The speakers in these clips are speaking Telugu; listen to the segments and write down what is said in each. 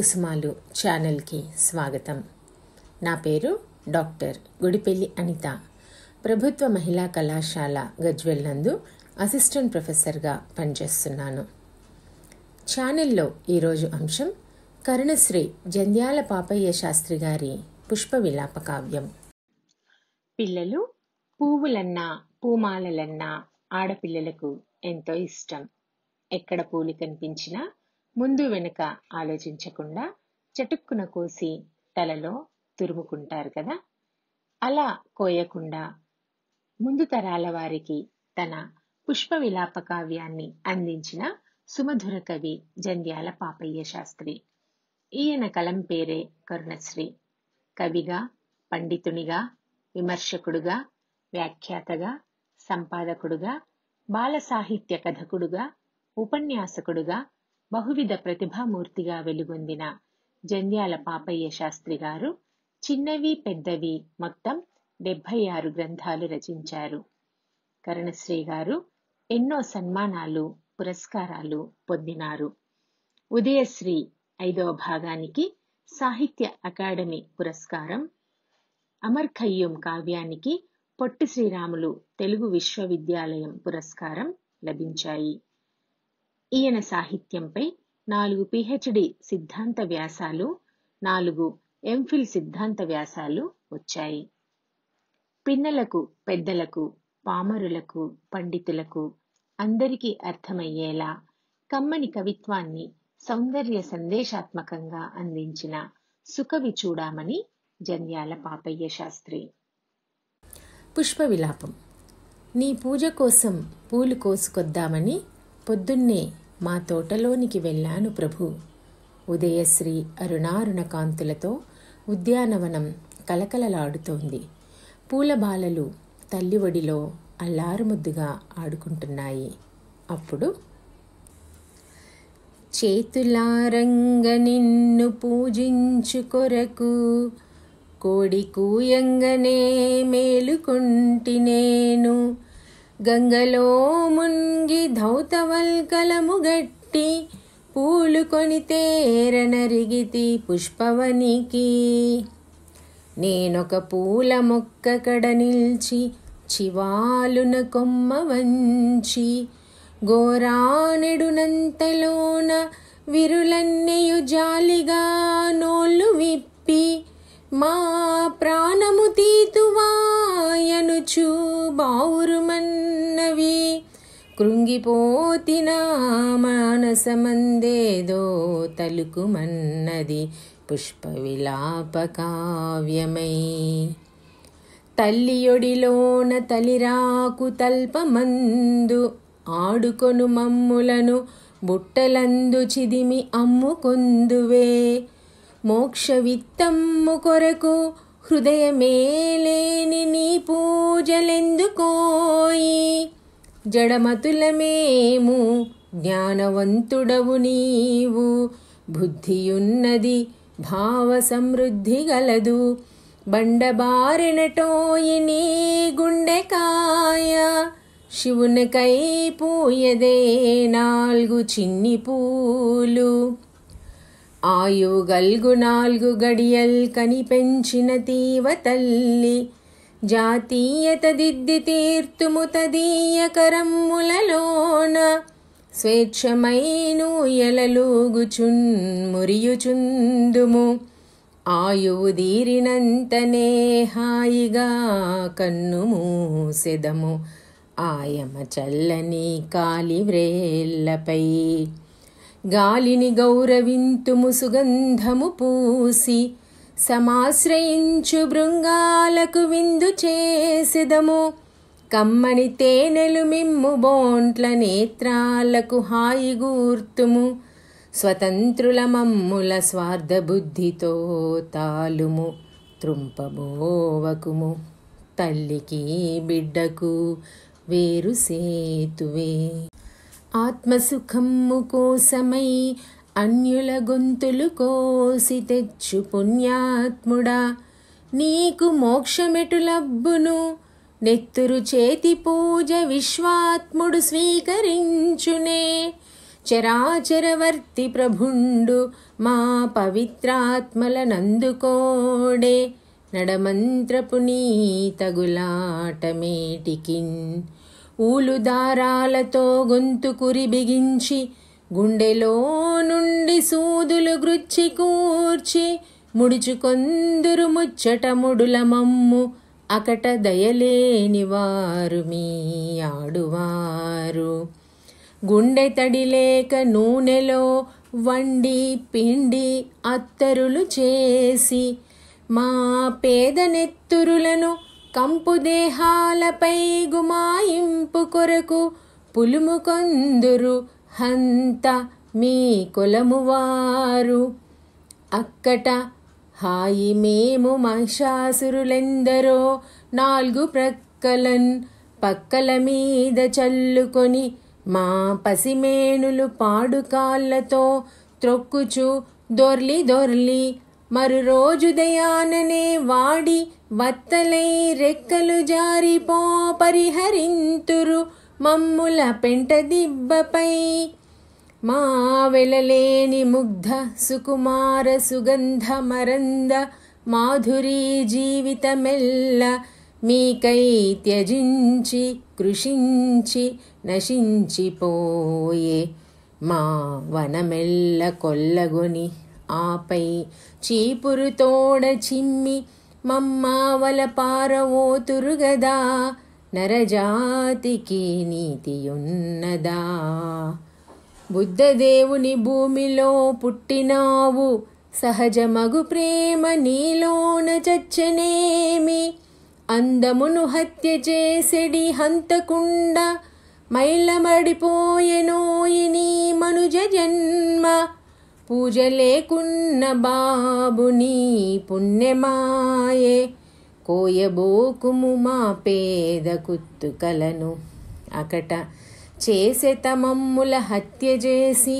కుసుమాలు ఛానల్కి స్వాగతం నా పేరు డాక్టర్ గుడిపెల్లి అనిత ప్రభుత్వ మహిళా కళాశాల గజ్వెల్ నందు అసిస్టెంట్ ప్రొఫెసర్గా పనిచేస్తున్నాను ఛానల్లో ఈరోజు అంశం కరుణశ్రీ జంధ్యాల పాపయ్య శాస్త్రి గారి పుష్ప విలాప కావ్యం పిల్లలు పువ్వులన్నా పూమాలలన్నా ఆడపిల్లలకు ఎంతో ఇష్టం ఎక్కడ పూలు కనిపించినా ముందు వెనుక ఆలోచించకుండా చటుక్కున కోసి తలలో తురుముకుంటారు కదా అలా కోయకుండా ముందు తరాల వారికి తన పుష్ప విలాప కావ్యాన్ని అందించిన సుమధుర కవి జంధ్యాల పాపయ్య శాస్త్రి ఈయన కలం పేరే కరుణశ్రీ కవిగా పండితునిగా విమర్శకుడుగా వ్యాఖ్యాతగా సంపాదకుడుగా బాల సాహిత్య కథకుడుగా ఉపన్యాసకుడుగా బహువిధ ప్రతిభామూర్తిగా వెలుగొందిన జంధ్యాల పాపయ్య శాస్త్రి గారు చిన్నవి పెద్దవి మొత్తం డెబ్బై ఆరు గ్రంథాలు రచించారు కరణశ్రీ గారు ఎన్నో సన్మానాలు పురస్కారాలు పొందినారు ఉదయశ్రీ ఐదవ భాగానికి సాహిత్య అకాడమీ పురస్కారం అమర్ ఖయ్యం కావ్యానికి పొట్టి శ్రీరాములు తెలుగు విశ్వవిద్యాలయం పురస్కారం లభించాయి ఈయన సాహిత్యంపై నాలుగు పిహెచ్డి సిద్ధాంత వ్యాసాలు నాలుగు ఎంఫిల్ సిద్ధాంత వ్యాసాలు వచ్చాయి పిన్నలకు పెద్దలకు పామరులకు పండితులకు అందరికీ అర్థమయ్యేలా కమ్మని కవిత్వాన్ని సౌందర్య సందేశాత్మకంగా అందించిన సుకవి చూడామని జన్యాల పాపయ్య శాస్త్రి పుష్ప విలాపం నీ పూజ కోసం పూలు కోసుకొద్దామని పొద్దున్నే మా తోటలోనికి వెళ్ళాను ప్రభు ఉదయశ్రీ అరుణారుణ కాంతులతో ఉద్యానవనం కలకలలాడుతోంది పూలబాలలు తల్లి ఒడిలో అల్లారుముద్దుగా ఆడుకుంటున్నాయి అప్పుడు చేతులారంగ నిన్ను పూజించు కొరకు కోడి కూయంగనే మేలుకుంటి నేను గంగలో మున్గి ధౌతవల్కలముగట్టి పూలు కొని తేరనరిగితి పుష్పవనికి నేనొక పూల మొక్క కడ నిల్చి చివాలున కొమ్మ వంచి గోరానెడునంతలోన విరులన్నయు జాలిగా నోళ్ళు విప్పి మా ప్రాణము తీతువాయనుచు బావురుమన్ కృంగిపోతినా మానసమందేదో తలుకుమన్నది పుష్ప విలాప కావ్యమై తల్లియొడిలోన తలిరాకు తల్పమందు ఆడుకొను మమ్ములను బుట్టలందు చిదిమి అమ్ముకొందువే మోక్ష విత్తమ్ము కొరకు హృదయమేలేని నీ పూజలెందుకో జడమతులమేము జ్ఞానవంతుడవు నీవు బుద్ధియున్నది భావ సమృద్ధి గలదు బండబారినటోయిని గుండెకాయ శివునికై పూయదే నాలుగు చిన్ని పూలు ఆయువు గల్గు నాలుగు గడియల్ కనిపెంచిన తీవ తల్లి జాతీయత దిద్ది తీర్తుము తదీయ కరమ్ములలోన స్వేచ్ఛమైను ఎలలూగుచున్ మురియుచుందుము ఆయువు దీరినంతనే హాయిగా కన్ను మూసెదము ఆయమ చల్లని కాలివ్రేళ్లపై గాలిని గౌరవింతుము సుగంధము పూసి సమాశ్రయించు బృంగాలకు విందు చేసిదము కమ్మని తేనెలు మిమ్ము బోంట్ల నేత్రాలకు హాయిగూర్తుము స్వతంత్రుల మమ్ముల స్వార్థబుద్ధితో తాలుము త్రుంపబోవకుము తల్లికి బిడ్డకు వేరు సేతువే ఆత్మసుఖము కోసమై అన్యుల గొంతులు కోసి తెచ్చు పుణ్యాత్ముడా నీకు మోక్షమెటు లబ్బును నెత్తురు చేతి పూజ విశ్వాత్ముడు స్వీకరించునే చరాచరవర్తి ప్రభుండు మా పవిత్రాత్మల నందుకోడే నడమంత్రపు తగులాటమేటికిన్ ఊలుదారాలతో గొంతు కురి బిగించి గుండెలో నుండి సూదులు గృచ్చి కూర్చి ముడుచుకొందురు ముచ్చట ముడుల మమ్ము అకట దయలేని వారు మీ ఆడువారు గుండె తడిలేక నూనెలో వండి పిండి అత్తరులు చేసి మా పేద నెత్తురులను కంపు దేహాలపై గుమాయింపు కొరకు పులుముకొందురు హంత మీ కులమువారు అక్కట హాయి మేము మహిషాసురులెందరో నాలుగు ప్రక్కలన్ పక్కల మీద చల్లుకొని మా పసిమేణులు పాడుకాళ్లతో త్రొక్కుచు దొర్లి దొర్లి మరురోజు దయాననే వాడి వత్తలై రెక్కలు జారిపో పరిహరింతురు మమ్ముల పెంట దిబ్బపై మా వెలలేని ముగ్ధ సుకుమార సుగంధ మరంద మాధురీ జీవితమెల్ల మీకై త్యజించి కృషించి నశించిపోయే మా వనమెల్ల కొల్లగొని ఆపై చీపురు తోడ చిమ్మి మమ్మావల పారవోతురుగదా నరజాతికి నీతియున్నదా బుద్ధదేవుని భూమిలో పుట్టినావు సహజమగు ప్రేమ నీలోన చచ్చనేమి అందమును హత్య చేసెడి హంతకుండ మైలమడిపోయెనోయి నీ మనుజ జన్మ పూజ లేకున్న బాబుని పుణ్యమాయే కోయబోకుము మా పేద కుత్తుకలను అకట చేసే తమమ్ముల హత్య చేసి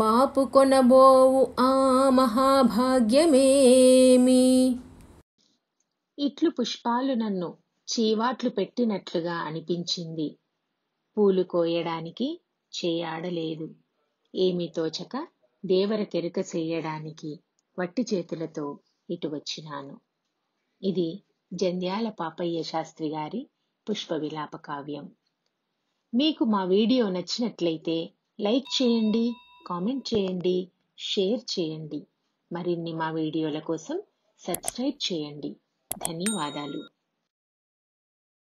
బాపు కొనబోవు ఆ మహాభాగ్యమేమి ఇట్లు పుష్పాలు నన్ను చీవాట్లు పెట్టినట్లుగా అనిపించింది పూలు కోయడానికి చేయాడలేదు ఏమీ తోచక దేవర కెరుక చేయడానికి వట్టి చేతులతో ఇటు వచ్చినాను ఇది జంధ్యాల పాపయ్య శాస్త్రి గారి పుష్ప విలాప కావ్యం మీకు మా వీడియో నచ్చినట్లయితే లైక్ చేయండి కామెంట్ చేయండి షేర్ చేయండి మరిన్ని మా వీడియోల కోసం సబ్స్క్రైబ్ చేయండి ధన్యవాదాలు